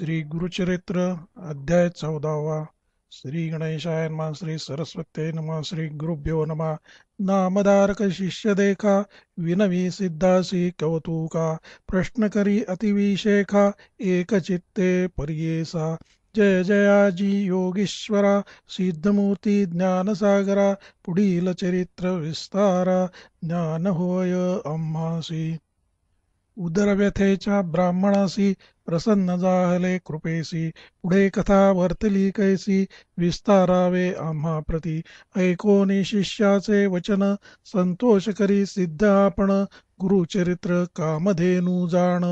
श्री गुरुचरित्र अध्याय चौदावा श्री गणेशाय नमा श्री सरस्वते नमा श्री गुरुभ्यो नमा नामदारक शिष्य देखा विनवी सिद्धासी कवतुका प्रश्नकरी अतिविशेखा एकचित्ते पर्येसा जय जयाजी योगीश्वरा सिद्धमूर्ती ज्ञानसागरा पुढील चरित्र विस्तारा ज्ञान होय अम्हासी उदरव्यथेच्या ब्राह्मणासी प्रसन्न जाहले कृपेसी पुढे कथा वर्तली कैसी विस्तारावे आम्हा प्रती ऐकोनी शिष्याचे वचन संतोष करी सिद्ध आपण गुरुचरित्र कामधेनु जाण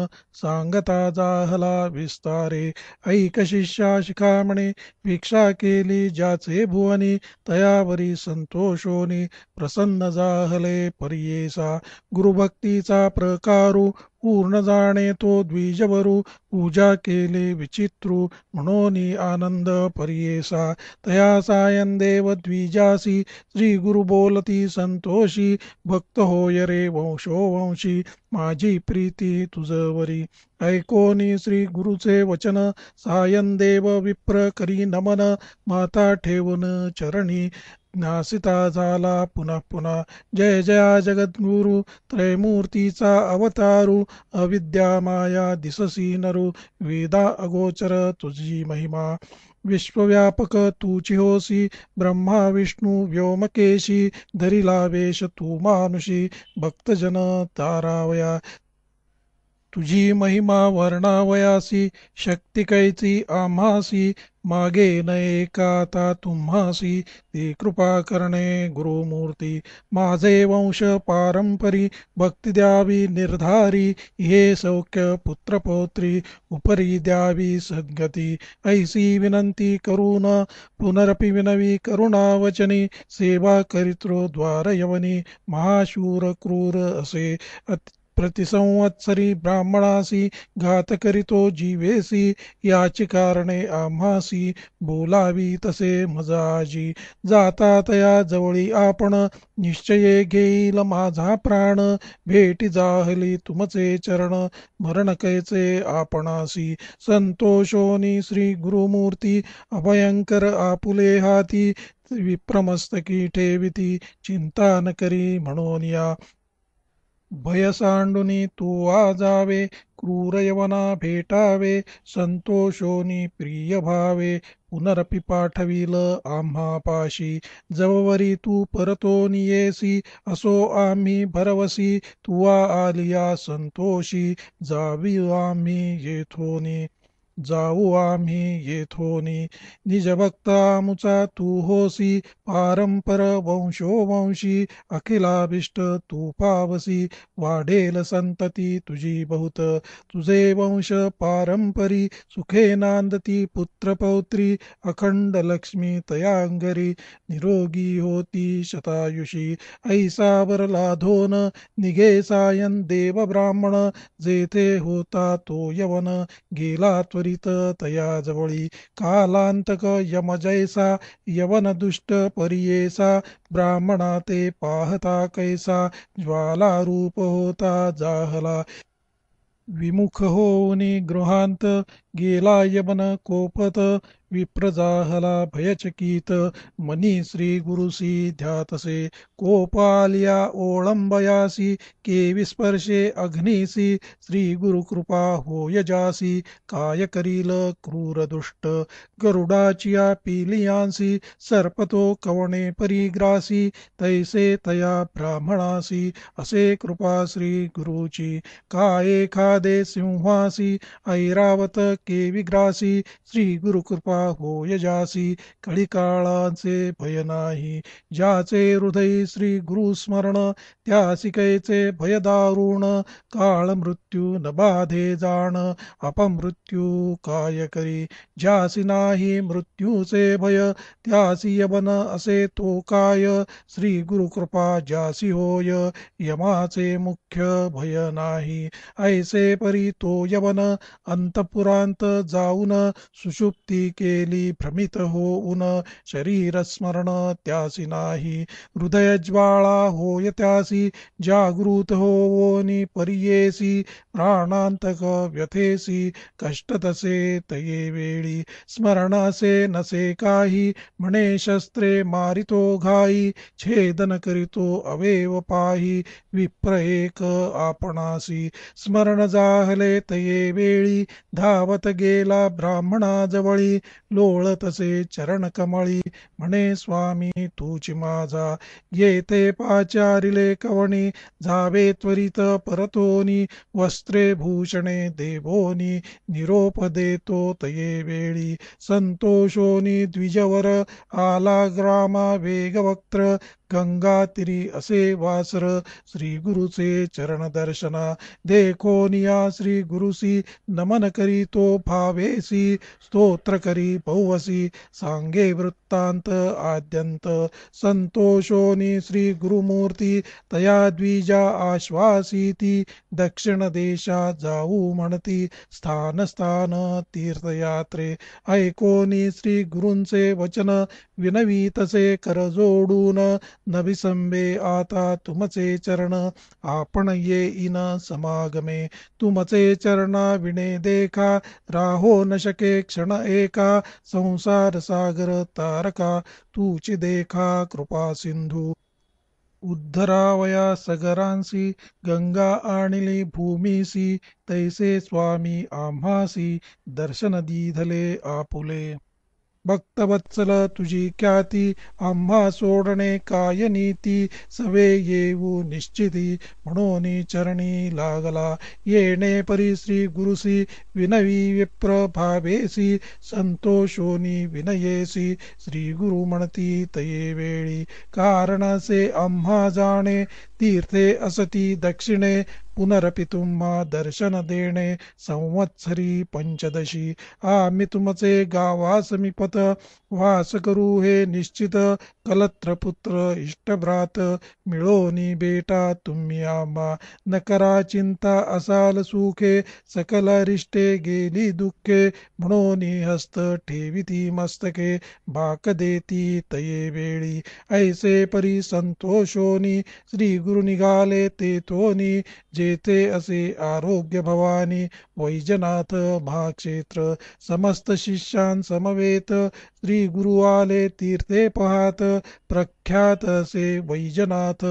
सांगता जाहला विस्तारे ऐक शिष्या शिखामणे भिक्षा केली ज्याचे भुवनी तयावरी संतोषोनी प्रसन्न जाहले पर्येसा गुरुभक्तीचा प्रकारू पूर्ण जाणे तो द्विजवरू पूजा केले विचित्रु म्हणून आनंद परियेसा तया सायंदेव देव द्विजासी श्री गुरु बोलती संतोषी भक्त होय रे वंशो वंशी माझी प्रीती तुझवरी ऐकोनी श्री गुरुचे वचन सायंदेव देव विप्र करी नमन माता ठेवून चरणी नासिता झाला पुनः पुनः जय जया जगद्गुरु त्रयमूर्तीचा अवतारु अविद्या माया दिससी नरु वेदा अगोचर तुझी महिमा विश्वव्यापक तू होसी ब्रह्मा विष्णु व्योमकेशी धरिला वेश तू मानुषी भक्तजन तारावया तुझी महिमा वर्णावयासी शक्ती कैची आम्हासी मागे न एकाता तुम्हासी ते कृपा करणे गुरुमूर्ती माझे वंश पारंपरी भक्ती द्यावी निर्धारी हे सौख्य पुत्रपौत्री उपरी द्यावी सद्गती ऐसी विनंती करून पुनरपि विनवी करुणावचनी सेवा करित्रो द्वारयवनी महाशूर क्रूर असे प्रतिसंवत्सरी ब्राह्मणासी घातकरितो जीवेसी याची कारणे आम्हासी बोलावी तसे मजाजी जाता तया जवळी आपण निश्चये घेईल माझा प्राण भेटी जाहली तुमचे चरण मरण कैचे आपणासी संतोषोनी श्री गुरुमूर्ती अभयंकर आपुले हाती विप्रमस्तकी ठेविती चिंता न करी म्हणून या भयसांडुनी तू जावे क्रूर भेटावे संतोषोनी प्रिय भावे पुनरपि पाठविल आम्हा पाशी जववरी तू परतो नियेसी असो आम्ही भरवसी तुवा आलिया संतोषी जावी आम्ही येथोनी जाऊ आम्ही येथोनी निजभक्तामुचा तू होसी पारंपर वंशो वंशी अखिलाभिष्ट तू पावसी वाढेल संतती तुझी बहुत तुझे वंश पारंपरी सुखे नांदती पुत्र पौत्री अखंड लक्ष्मी तयांगरी निरोगी होती शतायुषी ऐसावर लाधोन निघे सायन देव ब्राह्मण जेथे होता तो यवन गेला करीत तया जवळी कालांतक यमजैसा यवन दुष्ट परियेसा ब्राह्मणा ते पाहता कैसा ज्वाला रूप होता जाहला विमुख होऊनी गृहांत गेला यवन कोपत विप्रजाहला भयचकित मनी श्री गुरुसी ध्यातसे कोपालिया ओळंबयासी के विस्पर्शे अग्निसी श्री गुरुकृपा होयजासी काय करील क्रूरदुष्ट गरुडाचिया पिलियांसी सर्पतो कवणे परिग्रासी तैसे तया ब्राह्मणासी असे कृपा श्री गुरुची काय खादे सिंहासी ऐरावत के विग्रासी श्री गुरुकृपा होय जासी कळीकाळांचे भय नाही ज्याचे हृदय श्री गुरुस्मरण त्यासिकेचे भय दारुण काळ मृत्यू न बाधे जाण अपमृत्यू काय करी ज्यासी नाही मृत्यूचे भय त्यासी यवन असे तो काय श्री गुरुकृपा ज्यासी होय यमाचे मुख्य भय नाही ऐसे परी तो यवन अंतपुरांत जाऊन सुषुप्ती के केली भ्रमित उन शरीर स्मरण त्यासी नाही हृदय ज्वाळा होय त्यासी जागृत ओनी परियेसी प्राणांतक व्यथेसी कष्ट तसे तये वेळी स्मरणासे नसे काही म्हणे शस्त्रे मारितो घाई छेदन करितो अवेव पाही विप्र एक आपणासी स्मरण जाहले तये वेळी धावत गेला ब्राह्मणाजवळी लोळतसे चरण कमळी म्हणे स्वामी तूची माझा येते पाचारिले कवणी जावे त्वरित परतोनी वस्त्रे भूषणे देवोनी निरोप देतो तये वेळी संतोषोनी द्विजवर आला ग्रामा वेगवक्त्र गंगा तिरी असे वासर श्री गुरुचे चरण दर्शना देखो निया श्री गुरुसी नमन करी तो भावेसी स्तोत्र करी पौवसी सांगे वृत्तांत आद्यंत संतोषोनी श्री गुरुमूर्ती तया द्विजा आश्वासीती दक्षिण देशा जाऊ म्हणती स्थान स्थान तीर्थयात्रे ऐकोनी श्री गुरुंचे वचन विनवीतसे कर नभिसंबे आता तुमचे चरण आपण इन समागमे तुमचे चरणा विणे देखा राहो न शके क्षण एका संसार सागर तारका तूची देखा कृपा सिंधु। उद्धरावया सगरांसी गंगा आणिली भूमीसी तैसे स्वामी आम्हासी दर्शन दीधले आपुले भक्तवत्सल तुझी ख्याती आम्हा सोडणे काय नीती सवे येऊ निश्चिती म्हणून चरणी लागला येणे परी श्री गुरुसी विनवी विप्र भावेसी संतोषोनी विनयेसी श्री गुरु म्हणती तये वेळी कारणसे अम्हा जाणे तीर्थे असति दक्षिणे पुनरपितुं मा देणे संवत्सरी पंचदशी आमी तुमचे गावासमीपत वास करू हे निश्चित कलत्रपुत्र इष्टभ्रात मिळोनी बेटा तुम्ही नकरा चिंता असाल सूखे सकल रिष्टे गेली दुःखे म्हणोनी हस्त ठेविती मस्तके भाक देती तये वेळी ऐसे परी संतोषोनी श्री सद्गुरु निघाले ते तोनी जेथे असे आरोग्य भवानी वैजनाथ महाक्षेत्र समस्त शिष्यां समवेत श्री गुरु आले तीर्थे पहात प्रख्यात असे वैजनाथ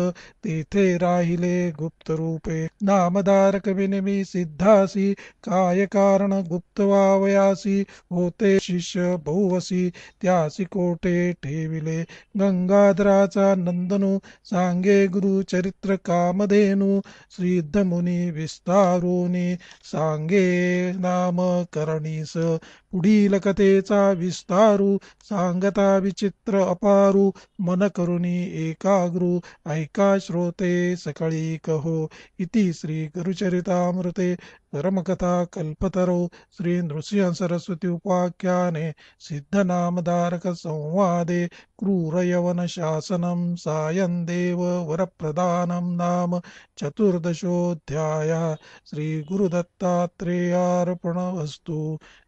तेथे राहिले गुप्त रूपे नामधारक विनिमी सिद्धासी काय कारण गुप्त वावयासी होते शिष्य बहुवसी त्यासी कोटे ठेविले गंगाधराचा नंदनु सांगे गुरु चरित्र चरित्र कामधेनु सिद्धमुनी विस्तारुनी सांगे नाम करणीस उडील कथेचा विस्तारू सांगता विचित्र अपारू मन करुणी एकाग्रू ऐका श्रोते सकाळी कहो इति श्री गुरुचरितामृते परमकथा कल्पतरो श्री सरस्वती उपाख्याने क्रूरयवन क्रूरयवनशासनं सायं देव वरप्रदानं नाम चतुर्दशोऽध्यायः श्रीगुरुदत्तात्रेयार्पणवस्तु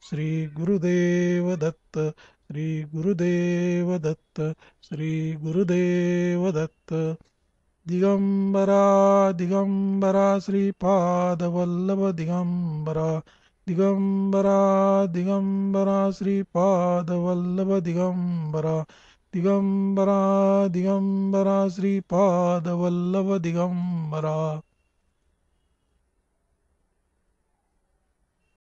श्री गुरुदेव दत्त श्री गुरुदेव दत्त श्री गुरुदेव दत्त दिगंबरा दिगंबरा श्रीपादवल्लभ दिगंबरा दिगंबरा दिगंबरा श्रीपादवल्लभ दिगंबरा दिगंबरा दिगंबरा श्रीपादवल्लभ दिगंबरा